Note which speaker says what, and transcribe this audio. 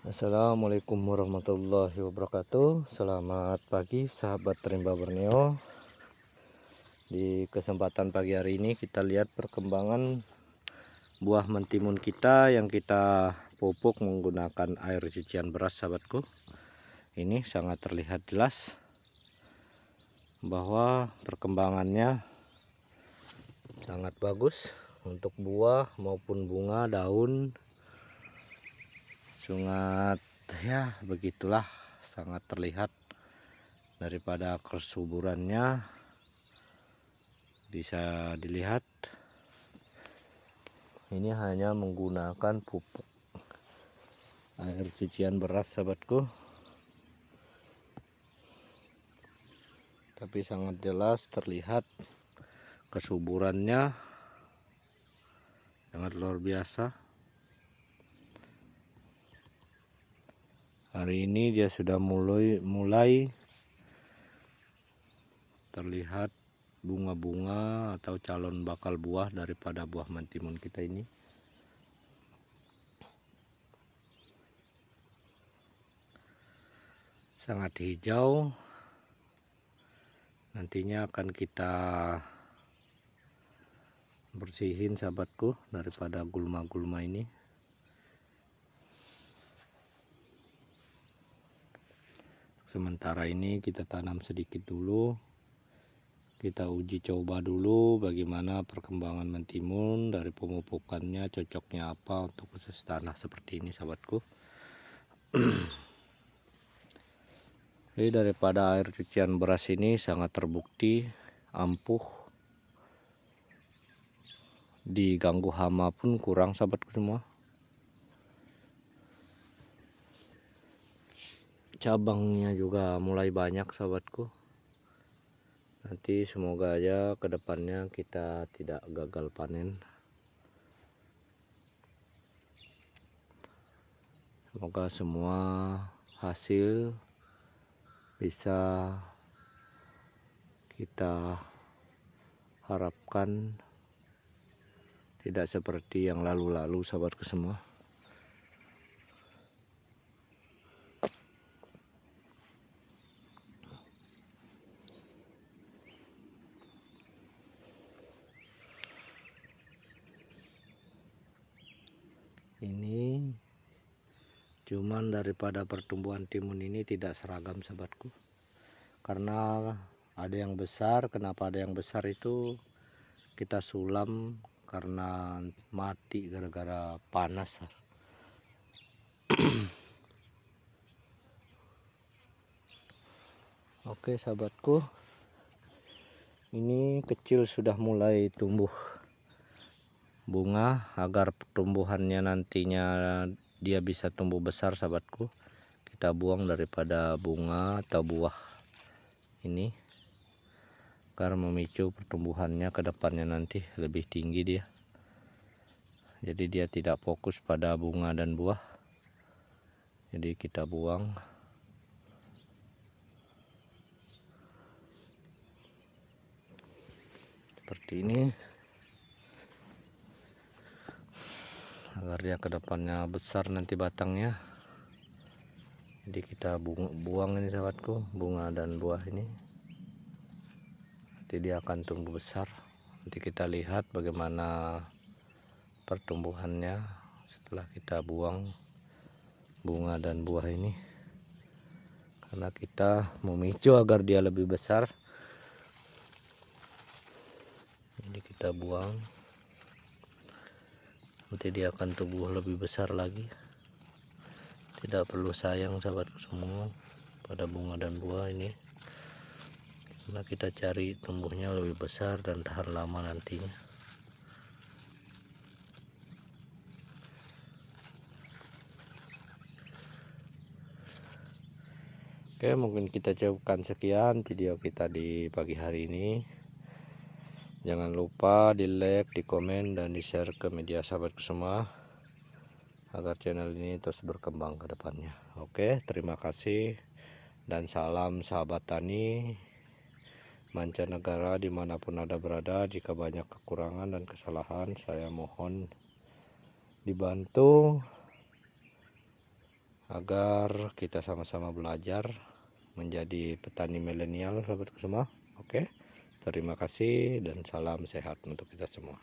Speaker 1: Assalamualaikum warahmatullahi wabarakatuh Selamat pagi sahabat Rimba Borneo Di kesempatan pagi hari ini kita lihat perkembangan buah mentimun kita yang kita pupuk menggunakan air cucian beras sahabatku Ini sangat terlihat jelas bahwa perkembangannya sangat bagus untuk buah maupun bunga daun sangat ya begitulah sangat terlihat daripada kesuburannya bisa dilihat ini hanya menggunakan pupuk air cucian beras sahabatku tapi sangat jelas terlihat kesuburannya sangat luar biasa hari ini dia sudah mulai mulai terlihat bunga-bunga atau calon bakal buah daripada buah mentimun kita ini sangat hijau nantinya akan kita bersihin sahabatku daripada gulma-gulma ini sementara ini kita tanam sedikit dulu kita uji coba dulu bagaimana perkembangan mentimun dari pemupukannya cocoknya apa untuk khusus tanah seperti ini sahabatku jadi daripada air cucian beras ini sangat terbukti ampuh diganggu hama pun kurang sahabatku semua cabangnya juga mulai banyak sahabatku nanti semoga aja kedepannya kita tidak gagal panen semoga semua hasil bisa kita harapkan tidak seperti yang lalu-lalu sahabatku semua ini cuman daripada pertumbuhan timun ini tidak seragam sahabatku karena ada yang besar kenapa ada yang besar itu kita sulam karena mati gara-gara panas oke sahabatku ini kecil sudah mulai tumbuh bunga agar pertumbuhannya nantinya dia bisa tumbuh besar sahabatku kita buang daripada bunga atau buah ini agar memicu pertumbuhannya ke depannya nanti lebih tinggi dia jadi dia tidak fokus pada bunga dan buah jadi kita buang seperti ini agar ya, kedepannya besar nanti batangnya jadi kita buang, buang ini sahabatku bunga dan buah ini nanti dia akan tumbuh besar nanti kita lihat bagaimana pertumbuhannya setelah kita buang bunga dan buah ini karena kita memicu agar dia lebih besar jadi kita buang nanti dia akan tumbuh lebih besar lagi tidak perlu sayang sahabat semua pada bunga dan buah ini karena kita cari tumbuhnya lebih besar dan tahan lama nantinya Oke mungkin kita cukupkan sekian video kita di pagi hari ini jangan lupa di like di komen dan di share ke media sahabat semua agar channel ini terus berkembang ke depannya oke terima kasih dan salam sahabat tani mancanegara dimanapun anda berada jika banyak kekurangan dan kesalahan saya mohon dibantu agar kita sama-sama belajar menjadi petani milenial sahabat semua oke okay? Terima kasih dan salam sehat untuk kita semua.